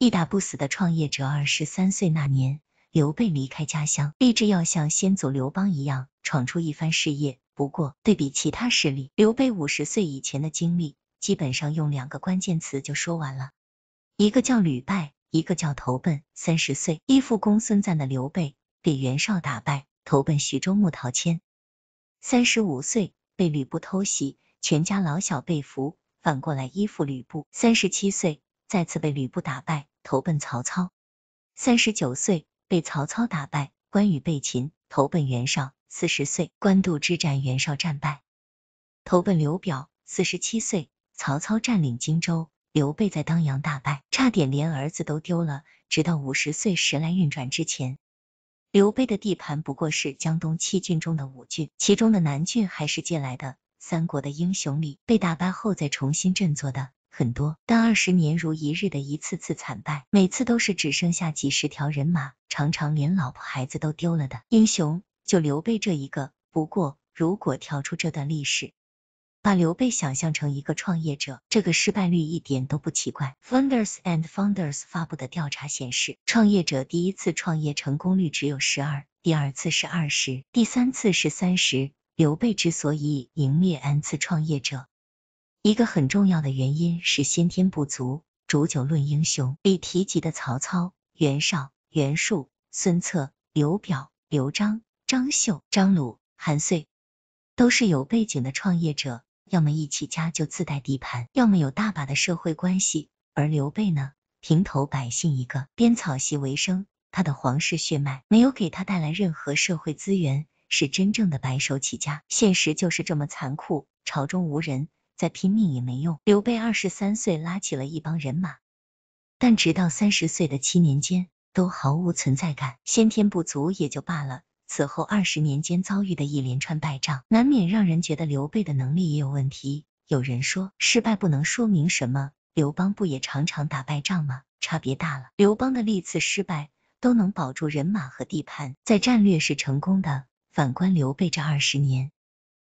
一打不死的创业者。二十三岁那年，刘备离开家乡，立志要像先祖刘邦一样，闯出一番事业。不过，对比其他势力，刘备五十岁以前的经历，基本上用两个关键词就说完了：一个叫屡败，一个叫投奔。三十岁依附公孙瓒的刘备被袁绍打败，投奔徐州牧陶谦。三十五岁被吕布偷袭，全家老小被俘，反过来依附吕布。三十七岁再次被吕布打败。投奔曹操，三十九岁被曹操打败，关羽被擒，投奔袁绍，四十岁官渡之战袁绍战败，投奔刘表，四十七岁曹操占领荆州，刘备在当阳大败，差点连儿子都丢了，直到五十岁时来运转之前，刘备的地盘不过是江东七郡中的五郡，其中的南郡还是借来的。三国的英雄里，被打败后再重新振作的。很多，但二十年如一日的一次次惨败，每次都是只剩下几十条人马，常常连老婆孩子都丢了的英雄，就刘备这一个。不过，如果跳出这段历史，把刘备想象成一个创业者，这个失败率一点都不奇怪。Founders and Founders 发布的调查显示，创业者第一次创业成功率只有十二，第二次是二十，第三次是三十。刘备之所以名列 N 次创业者。一个很重要的原因是先天不足。煮酒论英雄里提及的曹操、袁绍、袁术、孙策、刘表、刘璋、张绣、张鲁、韩遂，都是有背景的创业者，要么一起家就自带地盘，要么有大把的社会关系。而刘备呢，平头百姓一个，编草席为生，他的皇室血脉没有给他带来任何社会资源，是真正的白手起家。现实就是这么残酷，朝中无人。再拼命也没用。刘备二十三岁拉起了一帮人马，但直到三十岁的七年间都毫无存在感，先天不足也就罢了。此后二十年间遭遇的一连串败仗，难免让人觉得刘备的能力也有问题。有人说，失败不能说明什么，刘邦不也常常打败仗吗？差别大了。刘邦的历次失败都能保住人马和地盘，在战略是成功的。反观刘备这二十年，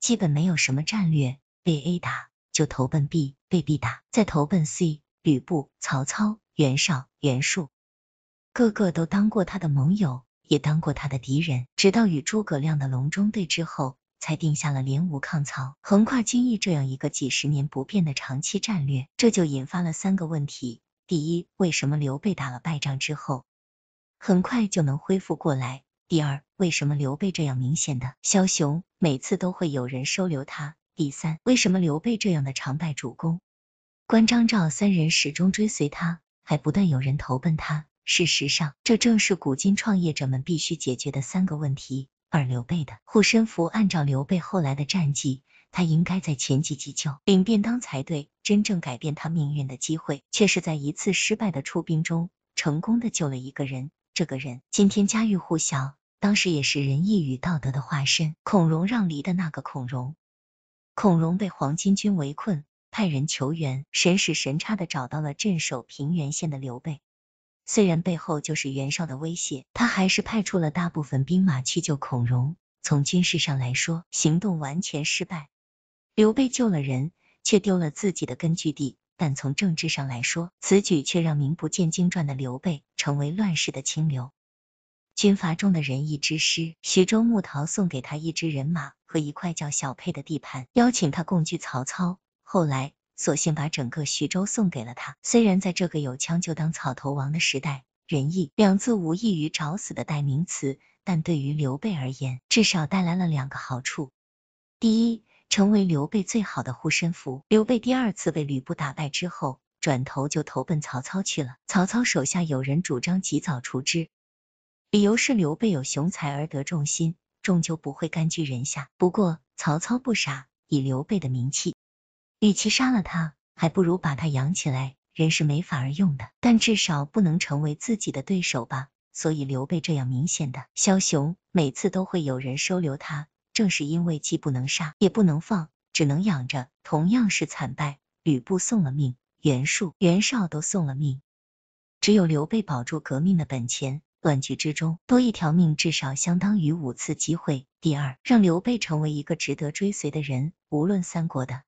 基本没有什么战略。被 A 打就投奔 B，被 B 打再投奔 C。吕布、曹操、袁绍、袁术，个个都当过他的盟友，也当过他的敌人。直到与诸葛亮的隆中对之后，才定下了联吴抗曹、横跨荆益这样一个几十年不变的长期战略。这就引发了三个问题：第一，为什么刘备打了败仗之后，很快就能恢复过来？第二，为什么刘备这样明显的枭雄，每次都会有人收留他？第三，为什么刘备这样的常败主公，关张赵三人始终追随他，还不断有人投奔他？事实上，这正是古今创业者们必须解决的三个问题。而刘备的护身符，按照刘备后来的战绩，他应该在前几集就领便当才对。真正改变他命运的机会，却是在一次失败的出兵中，成功的救了一个人。这个人今天家喻户晓，当时也是仁义与道德的化身——孔融让梨的那个孔融。孔融被黄巾军围困，派人求援，神使神差的找到了镇守平原县的刘备。虽然背后就是袁绍的威胁，他还是派出了大部分兵马去救孔融。从军事上来说，行动完全失败。刘备救了人，却丢了自己的根据地。但从政治上来说，此举却让名不见经传的刘备成为乱世的清流。军阀中的仁义之师，徐州牧陶送给他一支人马和一块叫小沛的地盘，邀请他共聚曹操。后来，索性把整个徐州送给了他。虽然在这个有枪就当草头王的时代，仁义两字无异于找死的代名词，但对于刘备而言，至少带来了两个好处：第一，成为刘备最好的护身符。刘备第二次被吕布打败之后，转头就投奔曹操去了。曹操手下有人主张及早除之。理由是刘备有雄才而得众心，终究不会甘居人下。不过曹操不傻，以刘备的名气，与其杀了他，还不如把他养起来。人是没法用的，但至少不能成为自己的对手吧。所以刘备这样明显的枭雄，每次都会有人收留他，正是因为既不能杀，也不能放，只能养着。同样是惨败，吕布送了命，袁术、袁绍都送了命，只有刘备保住革命的本钱。乱局之中，多一条命至少相当于五次机会。第二，让刘备成为一个值得追随的人。无论三国的，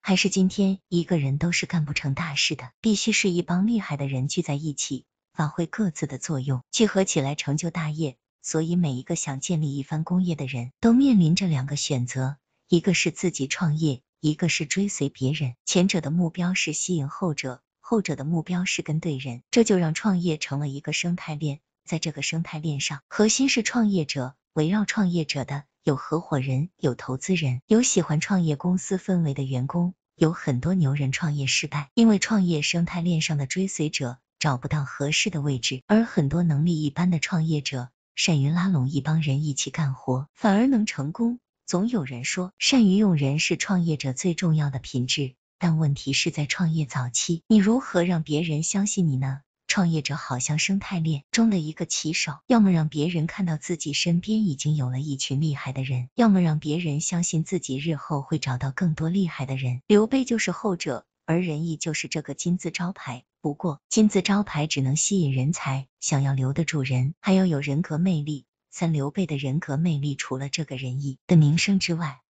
还是今天，一个人都是干不成大事的，必须是一帮厉害的人聚在一起，发挥各自的作用，聚合起来成就大业。所以，每一个想建立一番功业的人，都面临着两个选择：一个是自己创业，一个是追随别人。前者的目标是吸引后者，后者的目标是跟对人。这就让创业成了一个生态链。在这个生态链上，核心是创业者，围绕创业者的有合伙人，有投资人，有喜欢创业公司氛围的员工，有很多牛人创业失败，因为创业生态链上的追随者找不到合适的位置，而很多能力一般的创业者，善于拉拢一帮人一起干活，反而能成功。总有人说，善于用人是创业者最重要的品质，但问题是在创业早期，你如何让别人相信你呢？创业者好像生态链中的一个棋手，要么让别人看到自己身边已经有了一群厉害的人，要么让别人相信自己日后会找到更多厉害的人。刘备就是后者，而仁义就是这个金字招牌。不过，金字招牌只能吸引人才，想要留得住人，还要有人格魅力。三，刘备的人格魅力除了这个仁义的名声之外，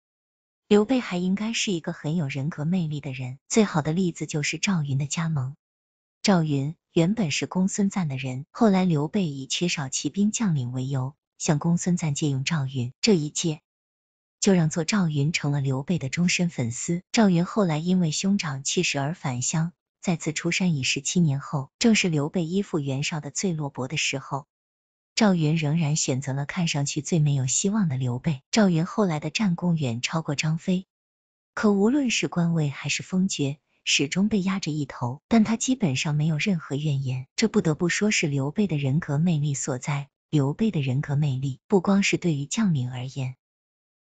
刘备还应该是一个很有人格魅力的人。最好的例子就是赵云的加盟，赵云。原本是公孙瓒的人，后来刘备以缺少骑兵将领为由，向公孙瓒借用赵云，这一借就让做赵云成了刘备的终身粉丝。赵云后来因为兄长去世而返乡，再次出山已是七年后，正是刘备依附袁绍的最落魄的时候，赵云仍然选择了看上去最没有希望的刘备。赵云后来的战功远超过张飞，可无论是官位还是封爵。始终被压着一头，但他基本上没有任何怨言，这不得不说是刘备的人格魅力所在。刘备的人格魅力，不光是对于将领而言，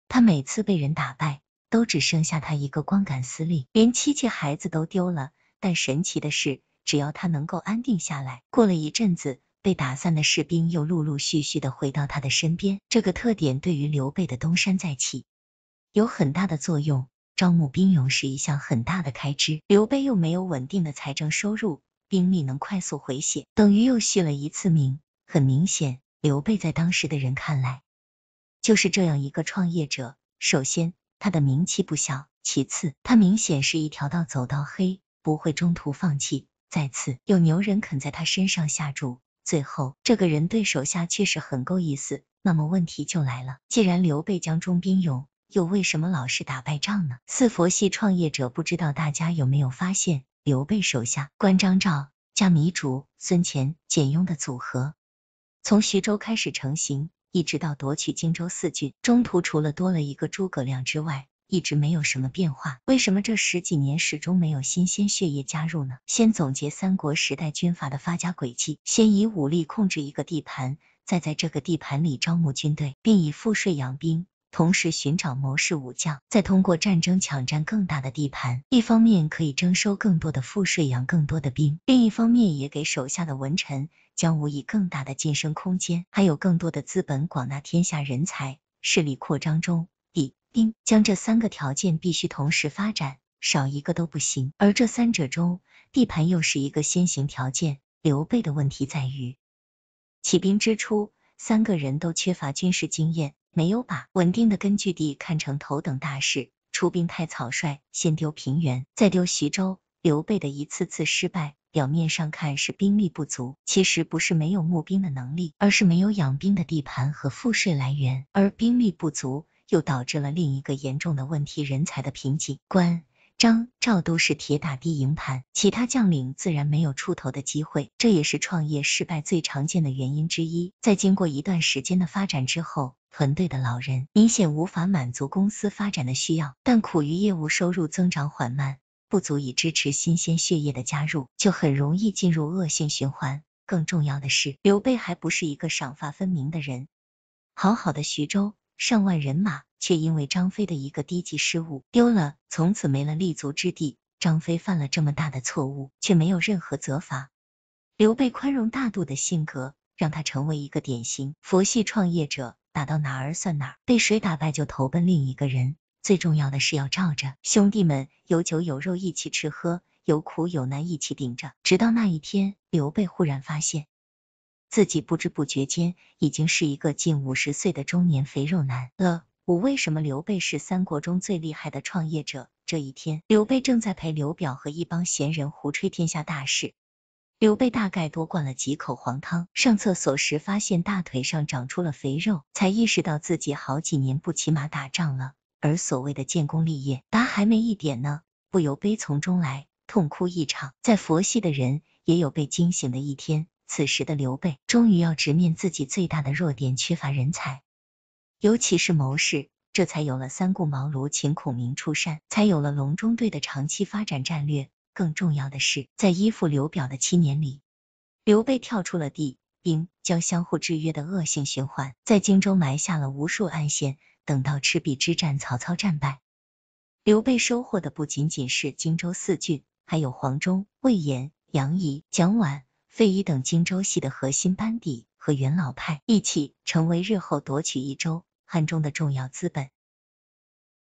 他每次被人打败，都只剩下他一个光杆司令，连妻妾孩子都丢了。但神奇的是，只要他能够安定下来，过了一阵子，被打散的士兵又陆陆续续的回到他的身边。这个特点对于刘备的东山再起有很大的作用。招募兵勇是一项很大的开支，刘备又没有稳定的财政收入，兵力能快速回血，等于又续了一次命。很明显，刘备在当时的人看来，就是这样一个创业者。首先，他的名气不小；其次，他明显是一条道走到黑，不会中途放弃；再次，有牛人肯在他身上下注；最后，这个人对手下确实很够意思。那么问题就来了，既然刘备将中兵勇。又为什么老是打败仗呢？四佛系创业者不知道大家有没有发现，刘备手下关张赵加糜竺孙乾简雍的组合，从徐州开始成型，一直到夺取荆州四郡，中途除了多了一个诸葛亮之外，一直没有什么变化。为什么这十几年始终没有新鲜血液加入呢？先总结三国时代军阀的发家轨迹：先以武力控制一个地盘，再在这个地盘里招募军队，并以赋税养兵。同时寻找谋士武将，再通过战争抢占更大的地盘，一方面可以征收更多的赋税养更多的兵，另一方面也给手下的文臣将武以更大的晋升空间，还有更多的资本广纳天下人才。势力扩张中，地、兵、将这三个条件必须同时发展，少一个都不行。而这三者中，地盘又是一个先行条件。刘备的问题在于，起兵之初，三个人都缺乏军事经验。没有把稳定的根据地看成头等大事，出兵太草率，先丢平原，再丢徐州。刘备的一次次失败，表面上看是兵力不足，其实不是没有募兵的能力，而是没有养兵的地盘和赋税来源。而兵力不足，又导致了另一个严重的问题——人才的瓶颈。关张赵都是铁打的营盘，其他将领自然没有出头的机会。这也是创业失败最常见的原因之一。在经过一段时间的发展之后。团队的老人明显无法满足公司发展的需要，但苦于业务收入增长缓慢，不足以支持新鲜血液的加入，就很容易进入恶性循环。更重要的是，刘备还不是一个赏罚分明的人。好好的徐州，上万人马，却因为张飞的一个低级失误丢了，从此没了立足之地。张飞犯了这么大的错误，却没有任何责罚。刘备宽容大度的性格，让他成为一个典型佛系创业者。打到哪儿算哪儿，被谁打败就投奔另一个人。最重要的是要罩着兄弟们，有酒有肉一起吃喝，有苦有难一起顶着。直到那一天，刘备忽然发现自己不知不觉间已经是一个近五十岁的中年肥肉男了。五为什么刘备是三国中最厉害的创业者？这一天，刘备正在陪刘表和一帮闲人胡吹天下大事。刘备大概多灌了几口黄汤，上厕所时发现大腿上长出了肥肉，才意识到自己好几年不骑马打仗了，而所谓的建功立业，答还没一点呢，不由悲从中来，痛哭一场。再佛系的人，也有被惊醒的一天。此时的刘备，终于要直面自己最大的弱点——缺乏人才，尤其是谋士，这才有了三顾茅庐请孔明出山，才有了隆中对的长期发展战略。更重要的是，在依附刘表的七年里，刘备跳出了地兵将相互制约的恶性循环，在荆州埋下了无数暗线。等到赤壁之战，曹操战败，刘备收获的不仅仅是荆州四郡，还有黄忠、魏延、杨仪、蒋琬、费祎等荆州系的核心班底和元老派，一起成为日后夺取益州、汉中的重要资本。